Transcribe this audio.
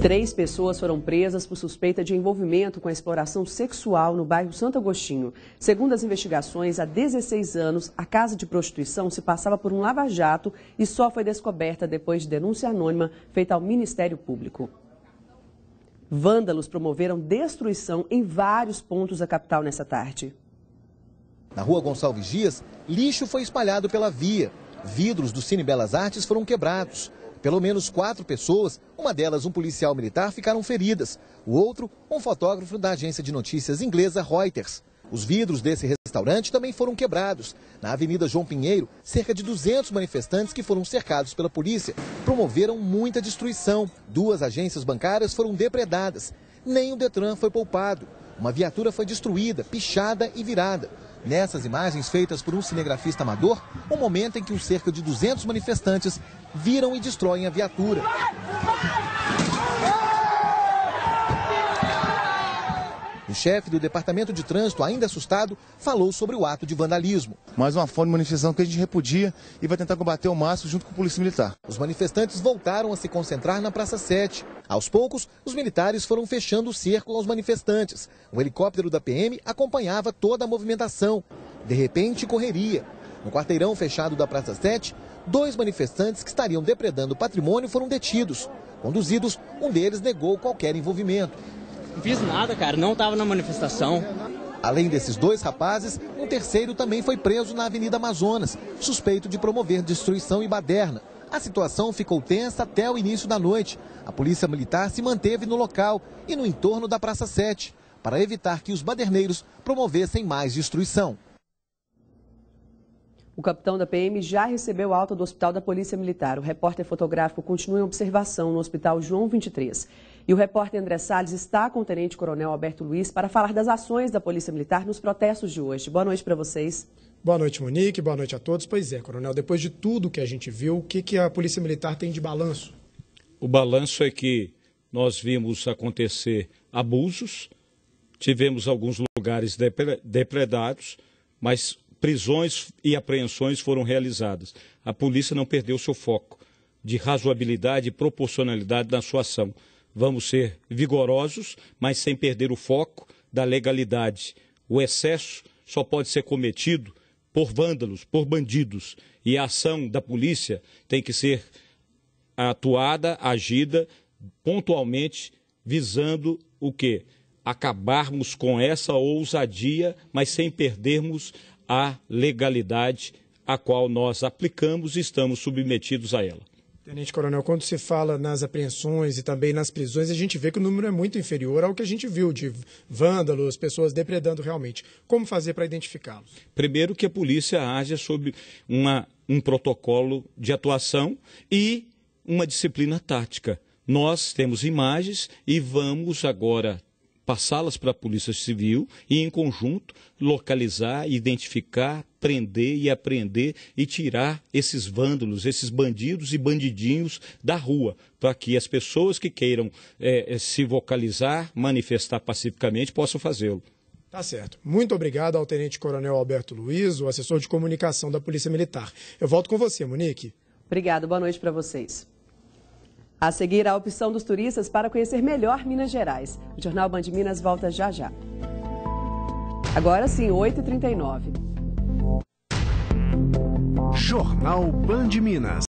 Três pessoas foram presas por suspeita de envolvimento com a exploração sexual no bairro Santo Agostinho. Segundo as investigações, há 16 anos, a casa de prostituição se passava por um lava-jato e só foi descoberta depois de denúncia anônima feita ao Ministério Público. Vândalos promoveram destruição em vários pontos da capital nessa tarde. Na rua Gonçalves Dias, lixo foi espalhado pela via. Vidros do Cine Belas Artes foram quebrados. Pelo menos quatro pessoas, uma delas um policial militar, ficaram feridas. O outro, um fotógrafo da agência de notícias inglesa Reuters. Os vidros desse restaurante também foram quebrados. Na Avenida João Pinheiro, cerca de 200 manifestantes que foram cercados pela polícia promoveram muita destruição. Duas agências bancárias foram depredadas. Nem o Detran foi poupado. Uma viatura foi destruída, pichada e virada. Nessas imagens feitas por um cinegrafista amador, o momento em que os cerca de 200 manifestantes viram e destroem a viatura. O chefe do Departamento de Trânsito, ainda assustado, falou sobre o ato de vandalismo. Mais uma forma de manifestação que a gente repudia e vai tentar combater o máximo junto com a Polícia Militar. Os manifestantes voltaram a se concentrar na Praça 7. Aos poucos, os militares foram fechando o cerco aos manifestantes. Um helicóptero da PM acompanhava toda a movimentação. De repente, correria. No quarteirão fechado da Praça 7, dois manifestantes que estariam depredando patrimônio foram detidos. Conduzidos, um deles negou qualquer envolvimento. Fiz nada, cara, não estava na manifestação. Além desses dois rapazes, um terceiro também foi preso na Avenida Amazonas, suspeito de promover destruição e baderna. A situação ficou tensa até o início da noite. A polícia militar se manteve no local e no entorno da Praça 7, para evitar que os baderneiros promovessem mais destruição. O capitão da PM já recebeu alta do Hospital da Polícia Militar. O repórter fotográfico continua em observação no Hospital João 23. E o repórter André Salles está com o Tenente Coronel Alberto Luiz para falar das ações da Polícia Militar nos protestos de hoje. Boa noite para vocês. Boa noite, Monique. Boa noite a todos. Pois é, Coronel, depois de tudo que a gente viu, o que, que a Polícia Militar tem de balanço? O balanço é que nós vimos acontecer abusos, tivemos alguns lugares depredados, mas prisões e apreensões foram realizadas. A polícia não perdeu seu foco de razoabilidade e proporcionalidade na sua ação. Vamos ser vigorosos, mas sem perder o foco da legalidade. O excesso só pode ser cometido por vândalos, por bandidos. E a ação da polícia tem que ser atuada, agida pontualmente, visando o quê? Acabarmos com essa ousadia, mas sem perdermos à legalidade a qual nós aplicamos e estamos submetidos a ela. Tenente Coronel, quando se fala nas apreensões e também nas prisões, a gente vê que o número é muito inferior ao que a gente viu de vândalos, pessoas depredando realmente. Como fazer para identificá-los? Primeiro que a polícia haja sob uma, um protocolo de atuação e uma disciplina tática. Nós temos imagens e vamos agora passá-las para a Polícia Civil e, em conjunto, localizar, identificar, prender e apreender e tirar esses vândalos, esses bandidos e bandidinhos da rua, para que as pessoas que queiram é, se vocalizar, manifestar pacificamente, possam fazê-lo. Tá certo. Muito obrigado ao Tenente Coronel Alberto Luiz, o assessor de comunicação da Polícia Militar. Eu volto com você, Monique. Obrigado. Boa noite para vocês. A seguir, a opção dos turistas para conhecer melhor Minas Gerais. O Jornal Band Minas volta já já. Agora sim, 8h39. Jornal Band Minas.